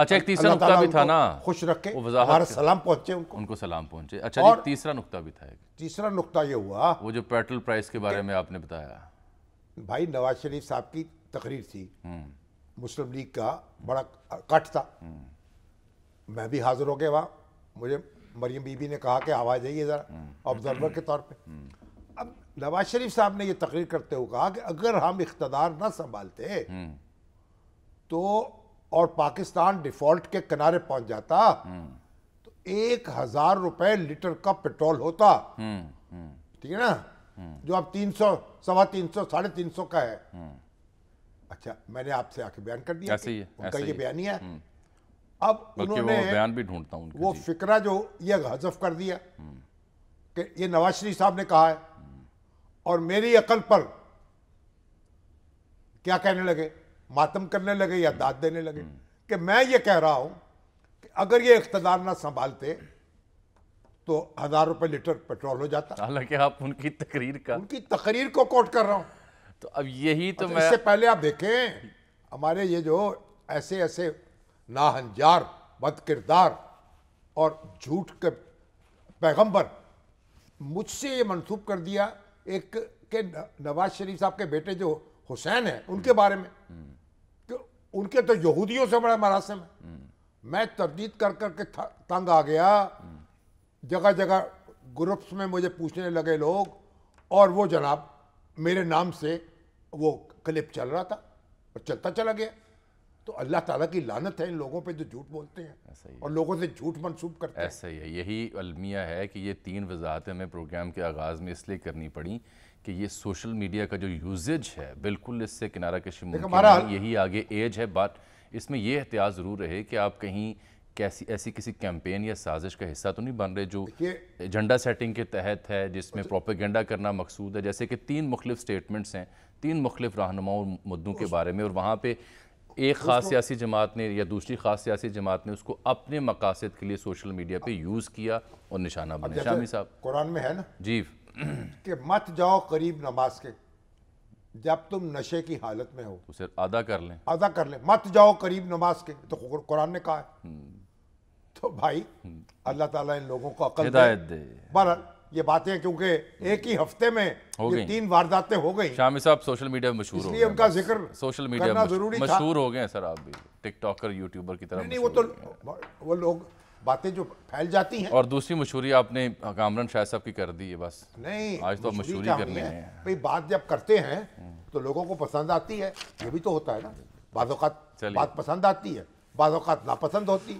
अच्छा एक तीसरा नुकता भी था ना खुश रखे हमारा सलाम पहुंचे उनको उनको सलाम पहुंचे अच्छा और तीसरा नुकता भी था तीसरा नुकता ये हुआ वो जो पेट्रोल प्राइस के बारे में आपने बताया भाई नवाज शरीफ साहब की तकरीर थी हम्म। मुस्लिम लीग का बड़ा कट था हम्म। मैं भी हाजिर हो गया वहाँ मुझे मरियम बीबी ने कहा कि आवाज़ आई है ज़रा ऑब्जर्वर हम्म। के तौर पर अब नवाज शरीफ साहब ने यह तकरीर करते हुए कहा कि अगर हम इकतदार ना संभालते तो और पाकिस्तान डिफॉल्ट के किनारे पहुंच जाता तो एक हजार रुपए लीटर का पेट्रोल होता ठीक है ना जो अब तीन सौ सवा तीन सौ साढ़े तीन सौ का है अच्छा मैंने आपसे आके बयान कर दिया ऐसे ही उनका ये बयान ही है हम्म। अब उन्होंने बयान भी ढूंढता हूं वो फिक्रा जो ये हजफ कर दिया कि ये नवाज शरीफ साहब ने कहा है और मेरी अकल पर क्या कहने लगे मातम करने लगे या दाद देने लगे हम्म। कि मैं ये कह रहा हूं कि अगर ये इकतदार ना संभालते तो हजार रुपए लीटर पेट्रोल हो जाता हालांकि आप उनकी तकरीर का उनकी तकरीर को कोट कर रहा हूं तो अब यही तो अच्छा, मैं इससे पहले आप देखें हमारे ये जो ऐसे ऐसे नाहंजार बद किरदार और झूठ के पैगंबर मुझसे ये मनसूब कर दिया एक के नवाज शरीफ साहब के बेटे जो हुसैन है उनके हम्म। बारे में हम्म। उनके तो यहूदियों से बड़ा मरासम है मैं तरदीद कर कर के तंग आ गया जगह जगह ग्रुप्स में मुझे पूछने लगे लोग और वो जनाब मेरे नाम से वो क्लिप चल रहा था और चलता चला गया तो अल्लाह ताला की लानत है इन लोगों पे जो झूठ बोलते हैं ऐसा ही और लोगों से झूठ मनसूब करते हैं ऐसा ही है यही अलमिया है कि ये तीन वजाहतें हमें प्रोग्राम के आगाज़ में इसलिए करनी पड़ी कि ये सोशल मीडिया का जो यूजेज है बिल्कुल इससे किनारा कशी यही आगे एज है बात इसमें यह एहतियात ज़रूर रहे कि आप कहीं कैसी ऐसी किसी कैंपेन या साजिश का हिस्सा तो नहीं बन रहे जो एजेंडा सेटिंग के तहत है जिसमें अच्छा- प्रोपेगेंडा करना मकसूद है जैसे कि तीन मुख्तफ स्टेटमेंट्स हैं तीन मुख्तफ रहनुमाओं मुद्दों के बारे में और वहाँ पर एक ख़ास सियासी जमात ने या दूसरी ख़ास सियासी जमात ने उसको अपने मकासद के लिए सोशल मीडिया पे यूज़ किया और निशाना बना शामी साहब कुरान में है ना जी कि मत जाओ करीब नमाज के जब तुम नशे की हालत में हो तो उसे अदा कर लें अदा कर लें मत जाओ करीब नमाज के तो कुरान ने कहा है हम्म। तो भाई हम्म। अल्लाह ताला इन लोगों को अकल हिदायत दे बहरहाल ये बातें क्योंकि एक ही हफ्ते में ये तीन वारदातें हो गई शामी साहब सोशल मीडिया में मशहूर इसलिए उनका जिक्र सोशल मीडिया करना जरूरी मशहूर हो गए सर आप भी टिकटॉकर यूट्यूबर की तरह नहीं, नहीं वो तो वो लोग बातें जो फैल जाती हैं और दूसरी मशहूरी आपने कामरन शाह साहब की कर दी है बस नहीं आज तो मशहूरी करनी है भाई बात जब करते हैं तो लोगों को पसंद आती है ये भी तो होता है ना बाज़ात बात पसंद आती है बाज़ात नापसंद होती